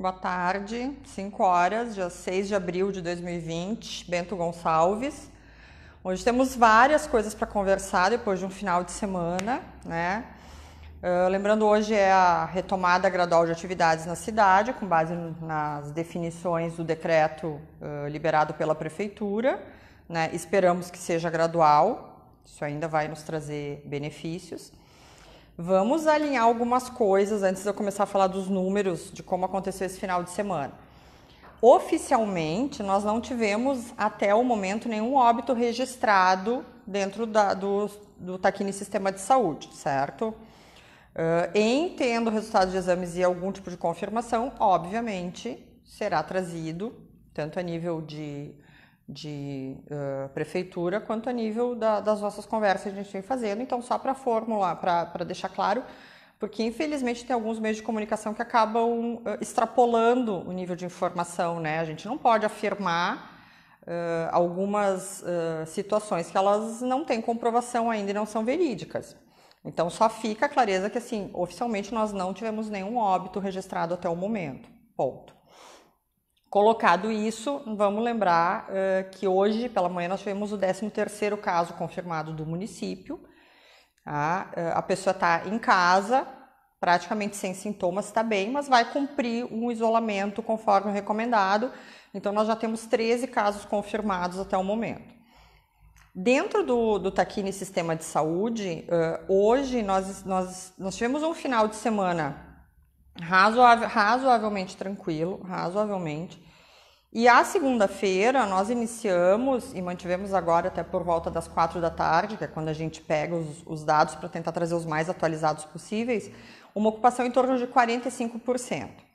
Boa tarde, 5 horas, dia 6 de abril de 2020, Bento Gonçalves. Hoje temos várias coisas para conversar depois de um final de semana, né? Uh, lembrando, hoje é a retomada gradual de atividades na cidade, com base nas definições do decreto uh, liberado pela Prefeitura. Né? Esperamos que seja gradual, isso ainda vai nos trazer benefícios. Vamos alinhar algumas coisas antes de eu começar a falar dos números de como aconteceu esse final de semana. Oficialmente, nós não tivemos até o momento nenhum óbito registrado dentro da, do, do Taquini Sistema de Saúde, certo? Uh, em tendo resultados de exames e algum tipo de confirmação, obviamente será trazido, tanto a nível de de uh, prefeitura quanto a nível da, das nossas conversas que a gente vem fazendo. Então, só para formular, para deixar claro, porque infelizmente tem alguns meios de comunicação que acabam uh, extrapolando o nível de informação, né? A gente não pode afirmar uh, algumas situações que elas não têm comprovação ainda e não são verídicas. Então, só fica a clareza que, assim, oficialmente nós não tivemos nenhum óbito registrado até o momento. Ponto. Colocado isso, vamos lembrar uh, que hoje pela manhã nós tivemos o 13º caso confirmado do município. Tá? Uh, a pessoa está em casa, praticamente sem sintomas, está bem, mas vai cumprir um isolamento conforme recomendado. Então nós já temos 13 casos confirmados até o momento. Dentro do, do Taquini Sistema de Saúde, uh, hoje nós, nós, nós tivemos um final de semana razoável, razoavelmente tranquilo, razoavelmente. E a segunda-feira nós iniciamos e mantivemos agora até por volta das quatro da tarde, que é quando a gente pega os, os dados para tentar trazer os mais atualizados possíveis, uma ocupação em torno de 45%.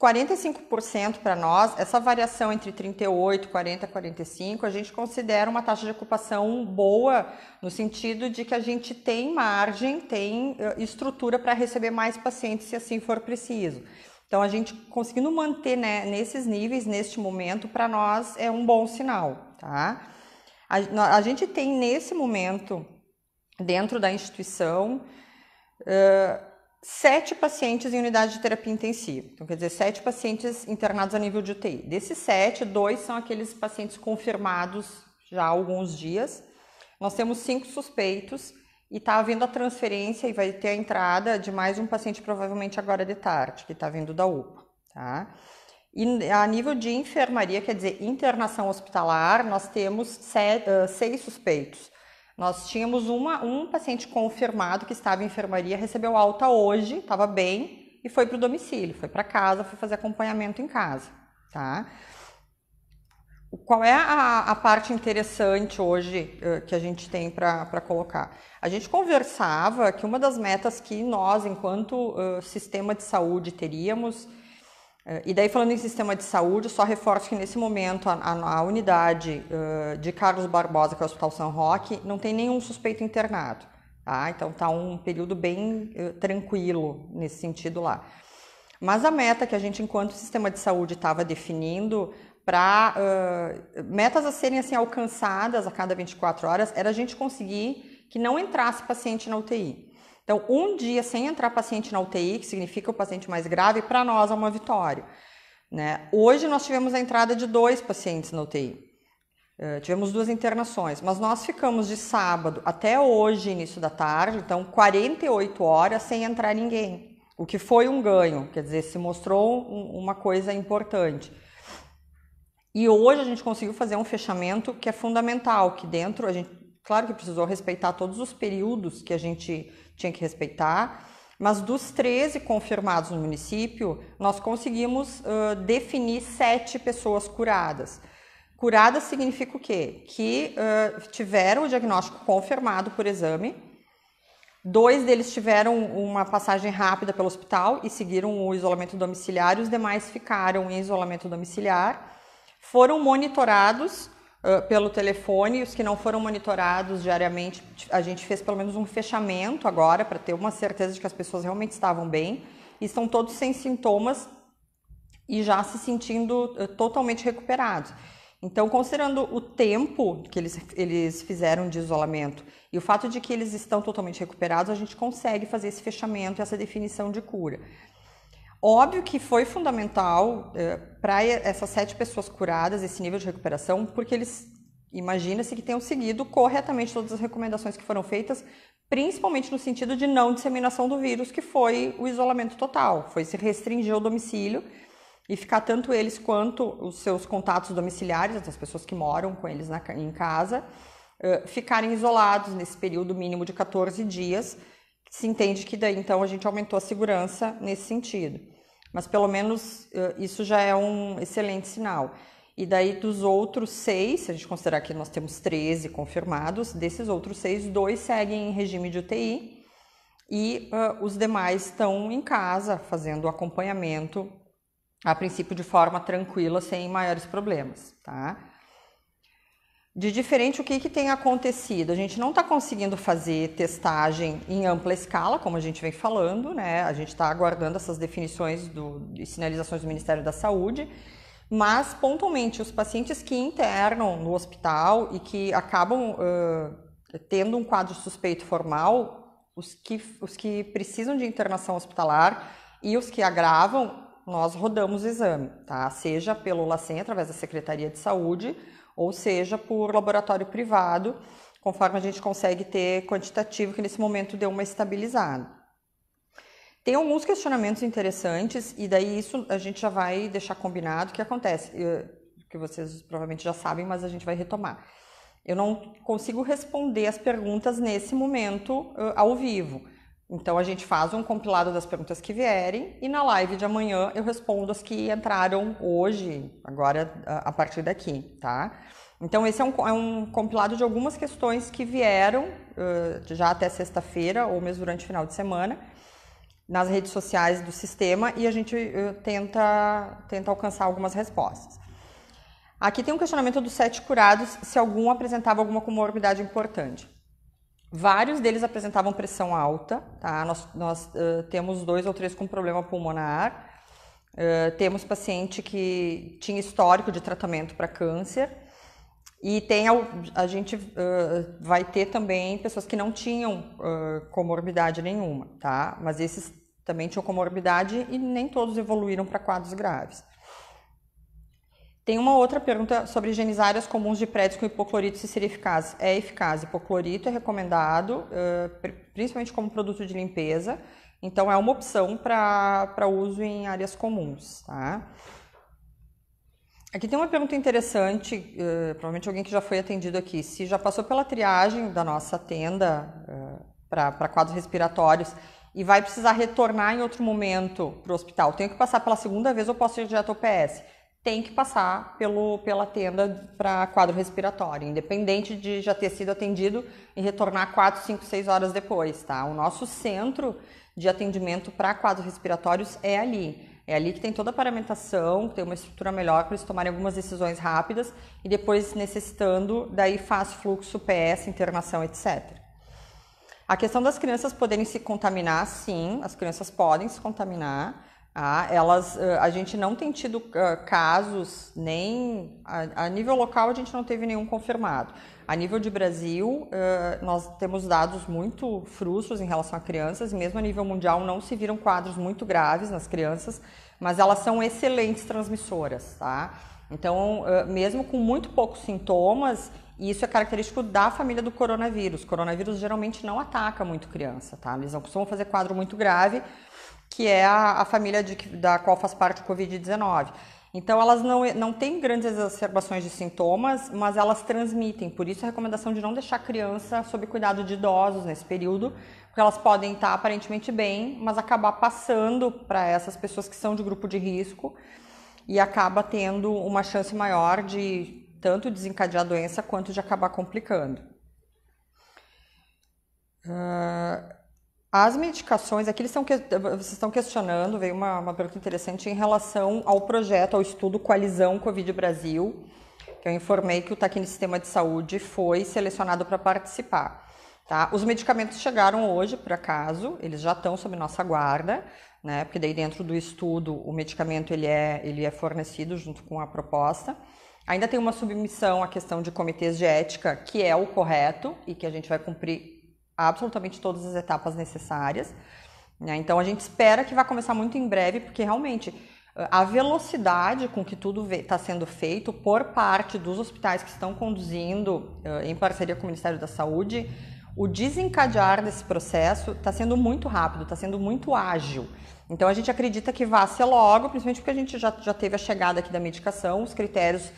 45% para nós, essa variação entre 38, 40, 45, a gente considera uma taxa de ocupação boa, no sentido de que a gente tem margem, tem eh, estrutura para receber mais pacientes se assim for preciso. Então, a gente conseguindo manter né, nesses níveis, neste momento, para nós é um bom sinal, tá? A, a gente tem nesse momento, dentro da instituição, uh, sete pacientes em unidade de terapia intensiva. Então, quer dizer, sete pacientes internados a nível de UTI. Desses sete, dois são aqueles pacientes confirmados já há alguns dias. Nós temos cinco suspeitos e está havendo a transferência e vai ter a entrada de mais um paciente, provavelmente agora de tarde, que está vindo da UPA, tá? E a nível de enfermaria, quer dizer, internação hospitalar, nós temos sete, uh, seis suspeitos nós tínhamos uma, um paciente confirmado que estava em enfermaria, recebeu alta hoje, estava bem e foi para o domicílio, foi para casa, foi fazer acompanhamento em casa, tá? Qual é a, a parte interessante hoje uh, que a gente tem para colocar? A gente conversava que uma das metas que nós, enquanto uh, sistema de saúde, teríamos é, e daí, falando em sistema de saúde, só reforço que nesse momento a, a, a unidade uh, de Carlos Barbosa, que é o Hospital São Roque, não tem nenhum suspeito internado. Tá? Então está um período bem uh, tranquilo nesse sentido lá. Mas a meta que a gente, enquanto sistema de saúde, estava definindo para uh, metas a serem assim alcançadas a cada 24 horas era a gente conseguir que não entrasse paciente na UTI. Então, um dia sem entrar paciente na UTI, que significa o paciente mais grave, para nós é uma vitória. Né? Hoje nós tivemos a entrada de dois pacientes na UTI. Uh, eh, tivemos duas internações, mas nós ficamos de sábado até hoje, início da tarde, então 48 horas sem entrar ninguém, o que foi um ganho, quer dizer, se mostrou um, uma coisa importante. E hoje a gente conseguiu fazer um fechamento que é fundamental, que dentro a gente Claro que precisou respeitar todos os períodos que a gente tinha que respeitar, mas dos 13 confirmados no município, nós conseguimos uh, definir sete pessoas curadas. Curadas significa o quê? Que uh, tiveram o diagnóstico confirmado por exame, dois deles tiveram uma passagem rápida pelo hospital e seguiram o isolamento domiciliar, e os demais ficaram em isolamento domiciliar, foram monitorados pelo telefone, os que não foram monitorados diariamente, a gente fez pelo menos um fechamento agora para ter uma certeza de que as pessoas realmente estavam bem. E estão todos sem sintomas e já se sentindo totalmente recuperados. Então, considerando o tempo que eles, eles fizeram de isolamento e o fato de que eles estão totalmente recuperados, a gente consegue fazer esse fechamento, essa definição de cura. Óbvio que foi fundamental é, eh, para essas sete pessoas curadas, esse nível de recuperação, porque eles imagina-se que tenham seguido corretamente todas as recomendações que foram feitas, principalmente no sentido de não disseminação do vírus, que foi o isolamento total, foi se restringir ao domicílio e ficar tanto eles quanto os seus contatos domiciliares, as pessoas que moram com eles na, em casa, uh, ficarem isolados nesse período mínimo de 14 dias se entende que daí então a gente aumentou a segurança nesse sentido. Mas pelo menos eh, isso já é um excelente sinal. E daí dos outros seis, se a gente considerar que nós temos 13 confirmados, desses outros seis, dois seguem em regime de UTI e uh, os demais estão em casa fazendo acompanhamento, a princípio de forma tranquila, sem maiores problemas, tá? de diferente o que, que tem acontecido. A gente não está conseguindo fazer testagem em ampla escala, como a gente vem falando, né? A gente está aguardando essas definições do, e de sinalizações do Ministério da Saúde, mas pontualmente os pacientes que internam no hospital e que acabam uh, tendo um quadro suspeito formal, os que, os que precisam de internação hospitalar e os que agravam, nós rodamos o exame, tá? Seja pelo LACEN, através da Secretaria de Saúde, ou seja, por laboratório privado, conforme a gente consegue ter quantitativo, que nesse momento deu uma estabilizada. Tem alguns questionamentos interessantes, e daí isso a gente já vai deixar combinado o que acontece, eh, que vocês provavelmente já sabem, mas a gente vai retomar. Eu não consigo responder as perguntas nesse momento eh, ao vivo. Então a gente faz um compilado das perguntas que vierem e na live de amanhã eu respondo as que entraram hoje, agora a partir daqui, tá? Então esse é um, é um compilado de algumas questões que vieram uh, já até sexta-feira ou mesmo durante o final de semana nas redes sociais do sistema e a gente uh, tenta, tenta alcançar algumas respostas. Aqui tem um questionamento dos sete curados se algum apresentava alguma comorbidade importante. Vários deles apresentavam pressão alta, tá? Nós, nós uh, temos dois ou três com problema pulmonar. Uh, temos paciente que tinha histórico de tratamento para câncer. E tem a gente uh, vai ter também pessoas que não tinham comorbidade nenhuma, tá? Mas esses também tinham comorbidade e nem todos evoluíram para quadros graves. Tem uma outra pergunta sobre higienizar áreas comuns de prédios com hipoclorito, se seria eficaz. É eficaz. Hipoclorito é recomendado, eh, principalmente como produto de limpeza. Então, é uma opção para uso em áreas comuns, tá? Aqui tem uma pergunta interessante, eh, provavelmente alguém que já foi atendido aqui. Se já passou pela triagem da nossa tenda eh, para quadros respiratórios e vai precisar retornar em outro momento para o hospital, tenho que passar pela segunda vez ou posso ir direto ao PS? tem que passar pelo, pela tenda para quadro respiratório, independente de já ter sido atendido e retornar 4, 5, 6 horas depois, tá? O nosso centro de atendimento para quadros respiratórios é ali. É ali que tem toda a paramentação, tem uma estrutura melhor para eles tomarem algumas decisões rápidas e depois, necessitando, daí faz fluxo, PS, internação, etc. A questão das crianças poderem se contaminar, sim, as crianças podem se contaminar, ah, elas, eh, a gente não tem tido eh, casos, nem a, a, nível local a gente não teve nenhum confirmado. A nível de Brasil, eh, nós temos dados muito frustros em relação a crianças, mesmo a nível mundial não se viram quadros muito graves nas crianças, mas elas são excelentes transmissoras, tá? Então, mesmo com muito poucos sintomas, e isso é característico da família do coronavírus. O coronavírus geralmente não ataca muito criança, tá? Eles não costumam fazer quadro muito grave, que é a, a família de, da qual faz parte o Covid-19. Então, elas não, não têm grandes exacerbações de sintomas, mas elas transmitem. Por isso, a recomendação de não deixar a criança sob cuidado de idosos nesse período, porque elas podem estar aparentemente bem, mas acabar passando para essas pessoas que são de grupo de risco e acaba tendo uma chance maior de tanto desencadear a doença quanto de acabar complicando. Uh... As medicações, aqui eles estão, vocês estão questionando, veio uma, uma pergunta interessante em relação ao projeto, ao estudo Coalizão Covid Brasil, que eu informei que o Taquini Sistema de Saúde foi selecionado para participar. Tá? Os medicamentos chegaram hoje, por acaso, eles já estão sob nossa guarda, né? Porque daí dentro do estudo o medicamento ele é, ele é fornecido junto com a proposta. Ainda tem uma submissão à questão de comitês de ética, que é o correto e que a gente vai cumprir absolutamente todas as etapas necessárias. Né? Então a gente espera que vai começar muito em breve, porque realmente a velocidade com que tudo está sendo feito por parte dos hospitais que estão conduzindo eh, em parceria com o Ministério da Saúde, o desencadear desse processo está sendo muito rápido, está sendo muito ágil. Então a gente acredita que vá ser logo, principalmente porque a gente já, já teve a chegada aqui da medicação, os critérios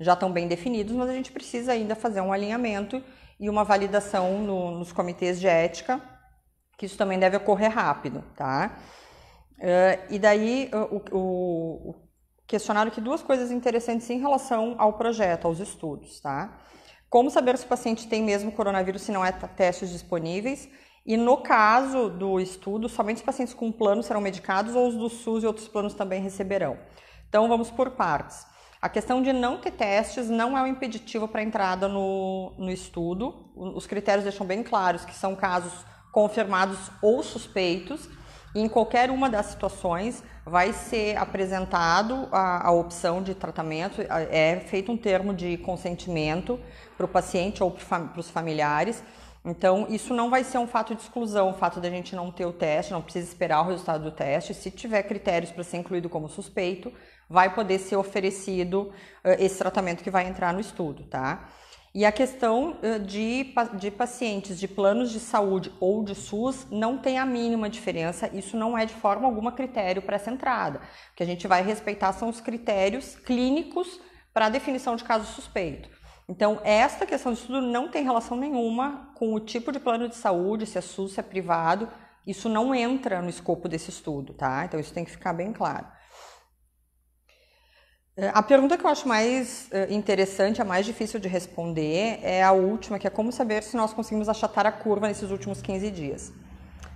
já estão bem definidos, mas a gente precisa ainda fazer um alinhamento e uma validação no, nos comitês de ética, que isso também deve ocorrer rápido, tá? Uh, e daí o, o, o, questionário que duas coisas interessantes em relação ao projeto, aos estudos, tá? Como saber se o paciente tem mesmo coronavírus se não há é testes disponíveis? E no caso do estudo, somente os pacientes com plano serão medicados ou os do SUS e outros planos também receberão. Então vamos por partes. A questão de não ter testes não é um impeditivo para entrada no, no estudo. Os critérios deixam bem claros que são casos confirmados ou suspeitos. E em qualquer uma das situações vai ser apresentado a, a opção de tratamento, é feito um termo de consentimento para o paciente ou para os familiares. Então, isso não vai ser um fato de exclusão, o fato da gente não ter o teste, não precisa esperar o resultado do teste. Se tiver critérios para ser incluído como suspeito, vai poder ser oferecido eh, esse tratamento que vai entrar no estudo, tá? E a questão eh, de, de pacientes de planos de saúde ou de SUS não tem a mínima diferença, isso não é de forma alguma critério para essa entrada. O que a gente vai respeitar são os critérios clínicos para a definição de caso suspeito. Então, esta questão de estudo não tem relação nenhuma com o tipo de plano de saúde, se é SUS, se é privado, isso não entra no escopo desse estudo, tá? Então, isso tem que ficar bem claro. É, a pergunta que eu acho mais é, interessante, a mais difícil de responder, é a última, que é como saber se nós conseguimos achatar a curva nesses últimos 15 dias.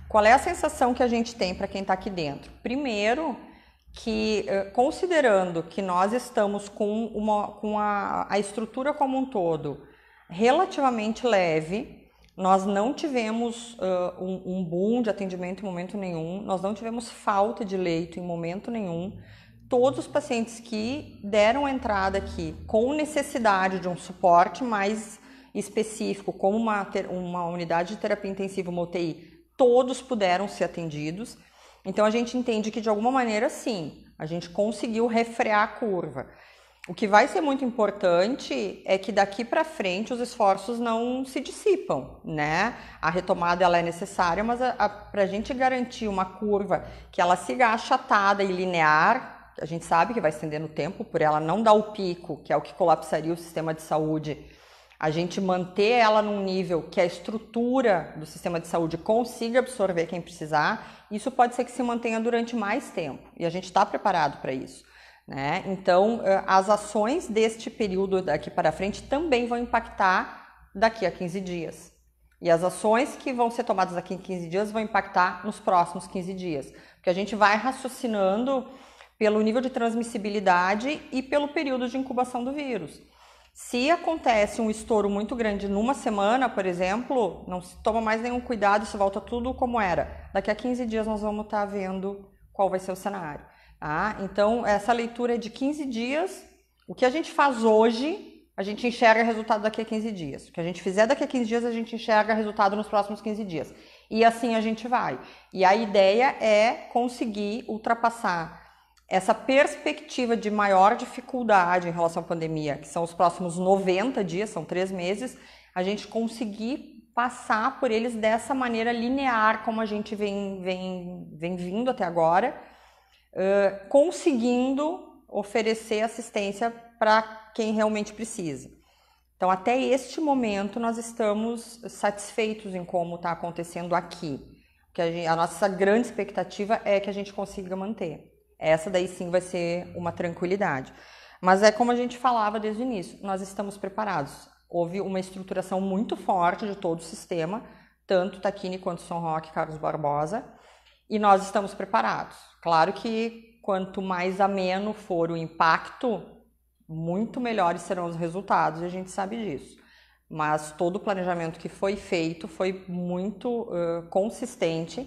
Qual é a sensação que a gente tem para quem está aqui dentro? Primeiro, que é, considerando que nós estamos com, uma, com a, a estrutura como um todo relativamente leve, nós não tivemos uh, um, um boom de atendimento em momento nenhum, nós não tivemos falta de leito em momento nenhum, todos os pacientes que deram entrada aqui com necessidade de um suporte mais específico, como uma, uma unidade de terapia intensiva, uma UTI, todos puderam ser atendidos. Então a gente entende que de alguma maneira sim, a gente conseguiu refrear a curva. O que vai ser muito importante é que daqui para frente os esforços não se dissipam, né? A retomada ela é necessária, mas para a, a gente garantir uma curva que ela siga achatada e linear, a gente sabe que vai estender no tempo, por ela não dar o pico, que é o que colapsaria o sistema de saúde, a gente manter ela num nível que a estrutura do sistema de saúde consiga absorver quem precisar, isso pode ser que se mantenha durante mais tempo, e a gente está preparado para isso. Né? Então, eh, as ações deste período daqui para frente também vão impactar daqui a 15 dias. E as ações que vão ser tomadas daqui a 15 dias vão impactar nos próximos 15 dias. Porque a gente vai raciocinando pelo nível de transmissibilidade e pelo período de incubação do vírus. Se acontece um estouro muito grande numa semana, por exemplo, não se toma mais nenhum cuidado, se volta tudo como era. Daqui a 15 dias nós vamos estar vendo qual vai ser o cenário. Tá? Então, essa leitura é de 15 dias. O que a gente faz hoje, a gente enxerga resultado daqui a 15 dias. O que a gente fizer daqui a 15 dias, a gente enxerga resultado nos próximos 15 dias. E assim a gente vai. E a ideia é conseguir ultrapassar essa perspectiva de maior dificuldade em relação à pandemia, que são os próximos 90 dias, são três meses, a gente conseguir passar por eles dessa maneira linear, como a gente vem, vem, vem vindo até agora, uh, conseguindo oferecer assistência para quem realmente precisa. Então, até este momento, nós estamos satisfeitos em como está acontecendo aqui. Que a, gente, a nossa grande expectativa é que a gente consiga manter. Essa daí sim vai ser uma tranquilidade. Mas é como a gente falava desde o início, nós estamos preparados. Houve uma estruturação muito forte de todo o sistema, tanto Taquini quanto São Roque, Carlos Barbosa, e nós estamos preparados. Claro que quanto mais ameno for o impacto, muito melhores serão os resultados, e a gente sabe disso. Mas todo o planejamento que foi feito foi muito uh, consistente,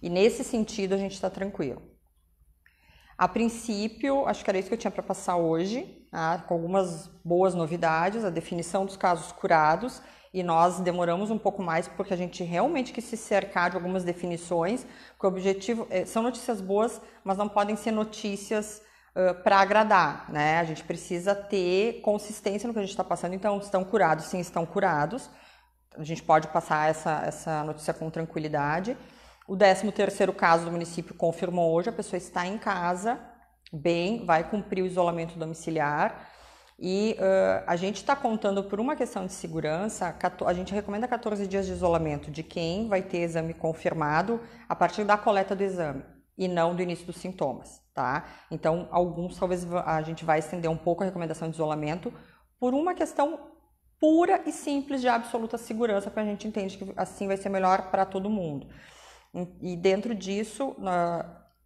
e nesse sentido a gente está tranquilo. A princípio, acho que era isso que eu tinha para passar hoje, tá? com algumas boas novidades, a definição dos casos curados, e nós demoramos um pouco mais porque a gente realmente quis se cercar de algumas definições, porque o objetivo é, são notícias boas, mas não podem ser notícias uh, para agradar, né? A gente precisa ter consistência no que a gente está passando, então estão curados, sim, estão curados. A gente pode passar essa, essa notícia com tranquilidade. O 13º caso do município confirmou hoje, a pessoa está em casa, bem, vai cumprir o isolamento domiciliar. E uh, a gente está contando por uma questão de segurança, a gente recomenda 14 dias de isolamento de quem vai ter exame confirmado a partir da coleta do exame e não do início dos sintomas, tá? Então, alguns talvez a gente vai estender um pouco a recomendação de isolamento por uma questão pura e simples de absoluta segurança, porque a gente entende que assim vai ser melhor para todo mundo. E dentro disso,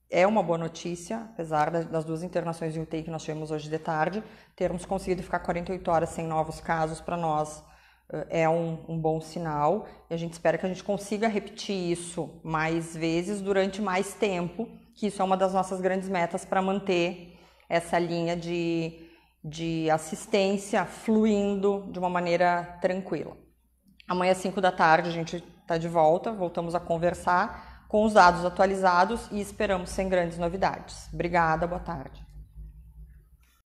é uma boa notícia, apesar das duas internações de UTI que nós tivemos hoje de tarde, termos conseguido ficar 48 horas sem novos casos para nós eh, é um, um, bom sinal e a gente espera que a gente consiga repetir isso mais vezes durante mais tempo, que isso é uma das nossas grandes metas para manter essa linha de, de assistência fluindo de uma maneira tranquila. Amanhã, 5 da tarde, a gente Está de volta, voltamos a conversar com os dados atualizados e esperamos sem grandes novidades. Obrigada, boa tarde.